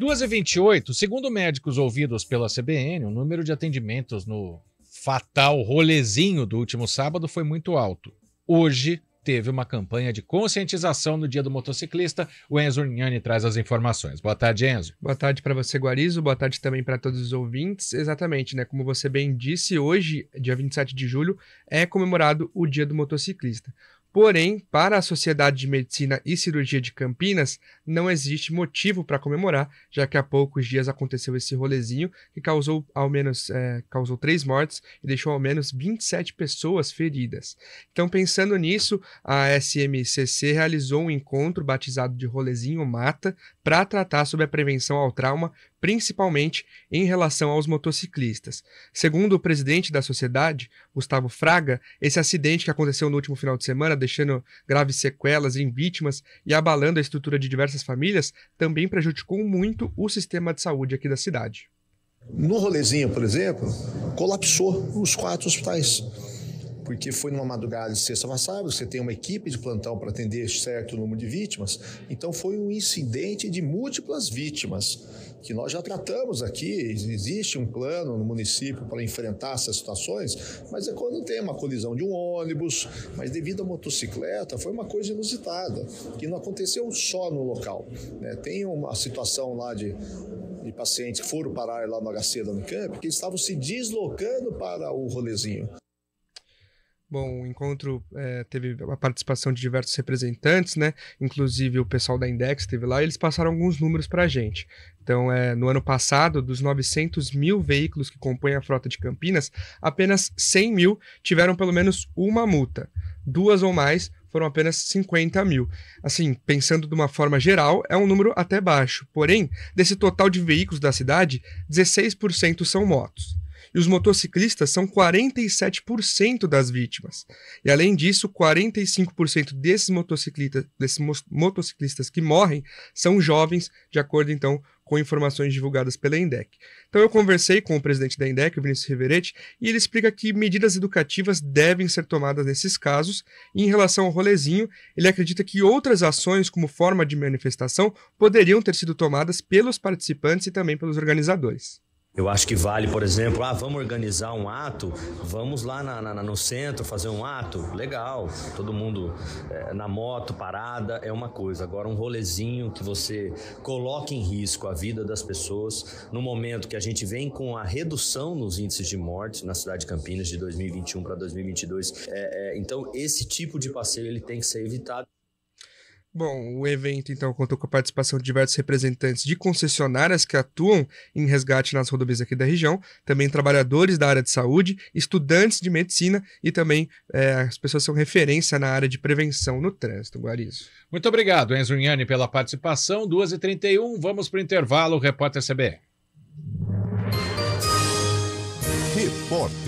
2h28, segundo médicos ouvidos pela CBN, o número de atendimentos no fatal rolezinho do último sábado foi muito alto. Hoje teve uma campanha de conscientização no Dia do Motociclista. O Enzo Nhani traz as informações. Boa tarde, Enzo. Boa tarde para você, Guarizo. Boa tarde também para todos os ouvintes. Exatamente, né? Como você bem disse, hoje, dia 27 de julho, é comemorado o Dia do Motociclista. Porém, para a Sociedade de Medicina e Cirurgia de Campinas, não existe motivo para comemorar, já que há poucos dias aconteceu esse rolezinho que causou ao menos é, causou três mortes e deixou ao menos 27 pessoas feridas. Então, pensando nisso, a SMCC realizou um encontro batizado de Rolezinho Mata para tratar sobre a prevenção ao trauma principalmente em relação aos motociclistas. Segundo o presidente da sociedade, Gustavo Fraga, esse acidente que aconteceu no último final de semana, deixando graves sequelas em vítimas e abalando a estrutura de diversas famílias, também prejudicou muito o sistema de saúde aqui da cidade. No rolezinho, por exemplo, colapsou os quatro hospitais porque foi numa madrugada de sexta para sábado, você tem uma equipe de plantão para atender certo número de vítimas. Então foi um incidente de múltiplas vítimas, que nós já tratamos aqui, existe um plano no município para enfrentar essas situações, mas é quando tem uma colisão de um ônibus, mas devido à motocicleta, foi uma coisa inusitada, que não aconteceu só no local. Né? Tem uma situação lá de de pacientes que foram parar lá no HC da Unicamp, que eles estavam se deslocando para o rolezinho. Bom, o encontro é, teve a participação de diversos representantes, né? Inclusive o pessoal da Index esteve lá e eles passaram alguns números para a gente. Então, é, no ano passado, dos 900 mil veículos que compõem a frota de Campinas, apenas 100 mil tiveram pelo menos uma multa. Duas ou mais foram apenas 50 mil. Assim, pensando de uma forma geral, é um número até baixo. Porém, desse total de veículos da cidade, 16% são motos e os motociclistas são 47% das vítimas. E além disso, 45% desses motociclistas, desses motociclistas que morrem são jovens, de acordo então com informações divulgadas pela INDEC. Então eu conversei com o presidente da INDEC, o Vinícius Riveretti, e ele explica que medidas educativas devem ser tomadas nesses casos. E em relação ao rolezinho, ele acredita que outras ações como forma de manifestação poderiam ter sido tomadas pelos participantes e também pelos organizadores. Eu acho que vale, por exemplo, ah, vamos organizar um ato, vamos lá na, na, no centro fazer um ato, legal, todo mundo é, na moto, parada, é uma coisa. Agora, um rolezinho que você coloca em risco a vida das pessoas, no momento que a gente vem com a redução nos índices de morte na cidade de Campinas de 2021 para 2022. É, é, então, esse tipo de passeio ele tem que ser evitado. Bom, o evento então contou com a participação de diversos representantes de concessionárias que atuam em resgate nas rodovias aqui da região, também trabalhadores da área de saúde, estudantes de medicina e também é, as pessoas são referência na área de prevenção no trânsito, Guarizo. Muito obrigado, Enzo Inhane, pela participação. 2h31, vamos para o intervalo, Repórter CBE. Repórter.